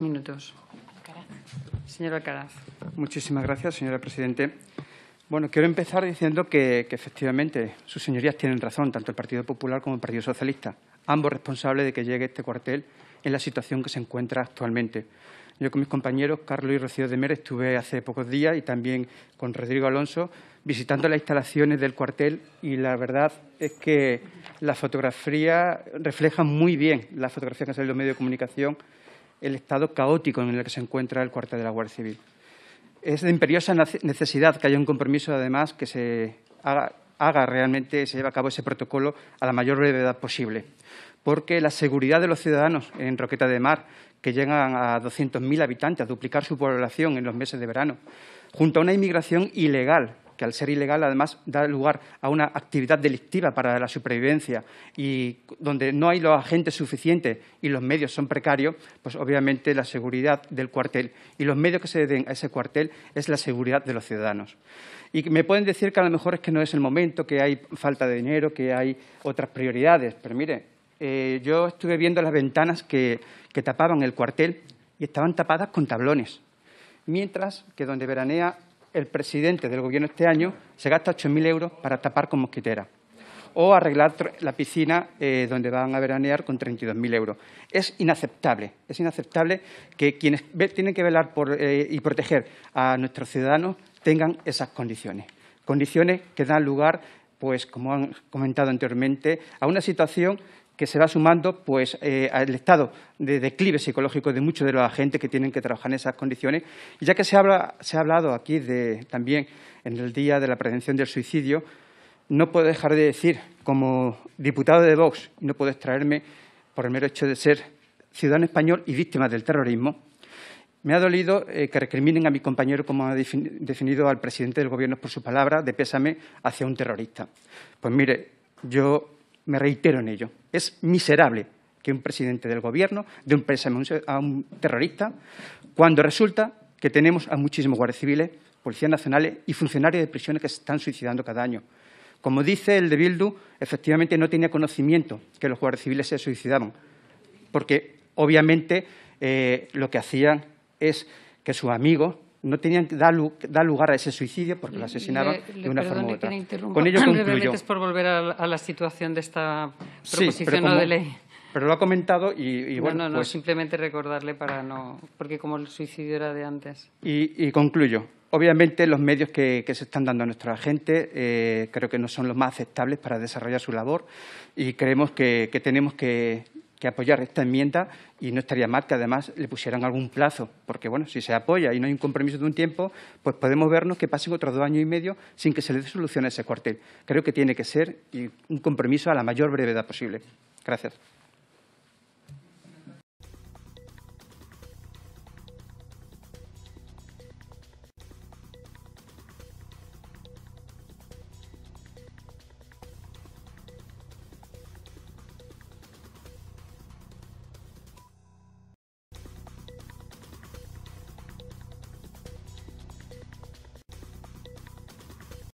Minutos. Señor Alcaraz. Muchísimas gracias, señora Presidenta, Bueno, quiero empezar diciendo que, efectivamente sus señorías tienen razón, tanto el Partido Popular como el Partido Socialista, ambos responsables de que llegue este cuartel en la situación que se encuentra actualmente. Yo con mis compañeros Carlos y Rocío de Mer estuve hace pocos días y también con Rodrigo Alonso visitando las instalaciones del cuartel y la verdad es que la fotografía refleja muy bien la fotografía que salido en los medios de comunicación el estado caótico en el que se encuentra el cuartel de la Guardia Civil. Es de imperiosa necesidad que haya un compromiso, además, que se haga, realmente, se lleve a cabo ese protocolo a la mayor brevedad posible, porque la seguridad de los ciudadanos en Roqueta de Mar, que llegan a 200.000 habitantes, a duplicar su población en los meses de verano, junto a una inmigración ilegal al ser ilegal además da lugar a una actividad delictiva para la supervivencia y donde no hay los agentes suficientes y los medios son precarios, pues obviamente la seguridad del cuartel y los medios que se den a ese cuartel es la seguridad de los ciudadanos. Y me pueden decir que a lo mejor es que no es el momento, que hay falta de dinero, que hay otras prioridades, pero mire, eh, yo estuve viendo las ventanas que tapaban el cuartel y estaban tapadas con tablones, mientras que donde veranea el presidente del Gobierno este año se gasta 8.000 euros para tapar con mosquitera o arreglar la piscina eh, donde van a veranear con 32.000 euros. Es inaceptable, es inaceptable que quienes tienen que velar eh, y proteger a nuestros ciudadanos tengan esas condiciones, condiciones que dan lugar, pues como han comentado anteriormente, a una situación que se va sumando pues, eh, al estado de declive psicológico de muchos de los agentes que tienen que trabajar en esas condiciones. Y ya que se, habla, se ha hablado aquí también en el Día de la Prevención del Suicidio, no puedo dejar de decir, como diputado de Vox, no puedo extraerme por el mero hecho de ser ciudadano español y víctima del terrorismo, me ha dolido eh, que recriminen a mi compañero, como ha definido al presidente del Gobierno por su palabra, de pésame hacia un terrorista. Pues mire, yo me reitero en ello. Es miserable que un presidente del gobierno dé un pésame a un terrorista cuando resulta que tenemos a muchísimos guardias civiles, policías nacionales y funcionarios de prisiones que se están suicidando cada año. Como dice el de Bildu, efectivamente no tenía conocimiento que los guardias civiles se suicidaban, porque obviamente eh, lo que hacían es que sus amigos no tenían que dar, lugar a ese suicidio porque lo asesinaron de una forma u otra. Con ello concluyo. es por volver a la, situación de esta proposición de ley. Pero lo ha comentado y, y bueno. No, no, pues simplemente recordarle para no. Porque como el suicidio era de antes. Y, y concluyo. Obviamente, los medios que, se están dando a nuestra gente eh, creo que no son los más aceptables para desarrollar su labor y creemos que tenemos que que apoyar esta enmienda y no estaría mal que además le pusieran algún plazo, porque bueno, si se apoya y no hay un compromiso de un tiempo, pues podemos vernos que pasen otros dos años y medio sin que se le dé solución a ese cuartel. Creo que tiene que ser un compromiso a la mayor brevedad posible. Gracias.